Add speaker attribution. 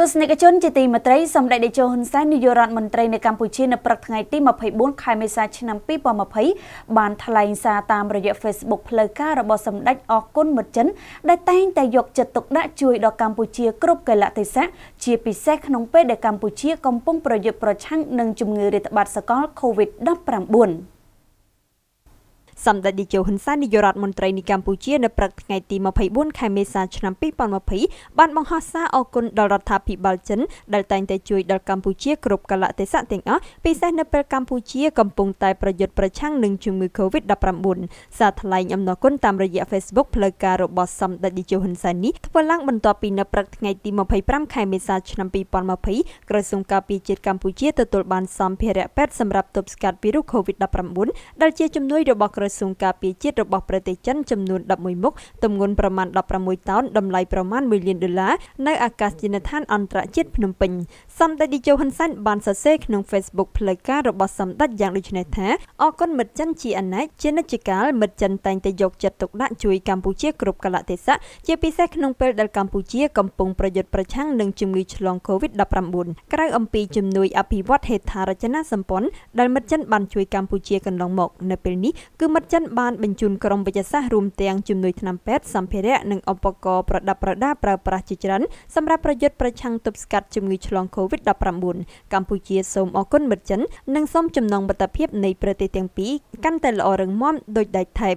Speaker 1: ទស្សនិកជនជាទីមេត្រីសម្ដេចតេជោហ៊ុនសែននាយករដ្ឋមន្ត្រីនៅកម្ពុជានៅព្រឹកថ្ងៃទី24ខែមេសាឆ្នាំ2020បានថ្លែងសារតាមរយៈ Facebook ផ្លូវការរបស់សម្ដេចអគុណមិត្តចិនដែលតែងតែយកចិត្តទុកដាក់ជួយដល់កម្ពុជាគ្រប់កលៈទេសៈជាពិសេសក្នុងពេលដែលកម្ពុជាកំពុងប្រយុទ្ធប្រឆាំងនឹងជំងឺរាតត្បាតសក
Speaker 2: ល COVID-19 សម្ដេចតេជោហ៊ុនសែននាយករដ្ឋមន្ត្រីនៃកម្ពុជានៅព្រឹកថ្ងៃទី24ខែមេសាឆ្នាំ2020បានបង្ហោះសារអរគុណដល់រដ្ឋាភិបាលចិនដែលតែងតែជួយដល់កម្ពុជាគ្រប់កលៈទេសៈទាំងអស់ពិសេសនៅពេលកម្ពុជាកំពុងតែប្រយុទ្ធប្រឆាំងនឹងជំងឺ Covid-19 សារថ្លែងអំណរគុណតាមរយៈ Facebook ផ្លូវការរបស់សម្ដេចតេជោហ៊ុនសែននេះធ្វើឡើងបន្ទាប់ពីនៅព្រឹកថ្ងៃទី25ខែមេសាឆ្នាំ2020ក្រសួងការពារជាតិកម្ពុជាទទួលបានសម្ភារៈពេទ្យសម្រាប់ទប់ស្កាត់វីរុស Covid-19 ដែលជាជំនួយរបស់ក្រក្រសួងការពារជាតិរបស់ប្រទេសចិនចំនួន11មុខទម្ងន់ប្រមាណ16តោនតម្លៃប្រមាណ1លានដុល្លារនៅអាកាសយានដ្ឋានអន្តរជាតិភ្នំពេញសម្ដេចតេជោហ៊ុនសែនបានសរសេរក្នុង Facebook ផ្លូវការរបស់សម្ដេចយ៉ាងដូចនេះថាអរគុណមិត្តចិនជាអណិច្ចជានិច្ចកាលមិត្តចិនតែងតែយកចិត្តទុកដាក់ជួយកម្ពុជាគ្រប់កលៈទេសៈជាពិសេសក្នុងពេលដែលកម្ពុជា កំពុងប្រយុទ្ធប្រឆាំងនឹងជំងឺឆ្លង COVID-19 ក្រៅអំពីជំនួយអភិវឌ្ឍហេដ្ឋារចនាសម្ព័ន្ធដែលមិត្តចិនបានជួយកម្ពុជាកន្លងមកនៅពេលនេះគឺមិត្តចិនបានបញ្ជូនក្រុមវិទ្យាសាស្ត្ររួមទាំងជំនួយថ្នាំពេទ្យសម្ភារៈនិងឧបករណ៍ប្រដាប់ប្រដាប្រើប្រាស់ជាច្រើនសម្រាប់ប្រយុទ្ធប្រឆាំងទប់ស្កាត់ជំងឺឆ្លង COVID-19 កម្ពុជាសូមអរគុណមិត្តចិននិងសូមចំណងមិត្តភាពនៃប្រទេសទាំងពីរកាន់តែល្អរឹងមាំដោយដៃថែប